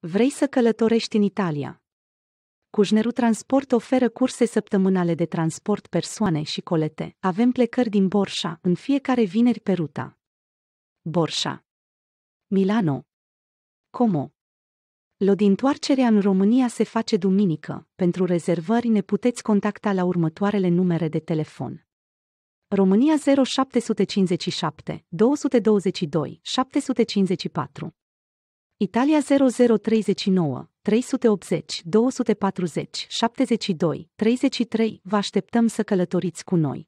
Vrei să călătorești în Italia? Cujneru Transport oferă curse săptămânale de transport persoane și colete. Avem plecări din Borșa în fiecare vineri pe ruta. Borșa. Milano. Como. Lodintoarcerea în România se face duminică. Pentru rezervări ne puteți contacta la următoarele numere de telefon. România 0757 222 754 Italia 0039, 380, 240, 72, 33, vă așteptăm să călătoriți cu noi.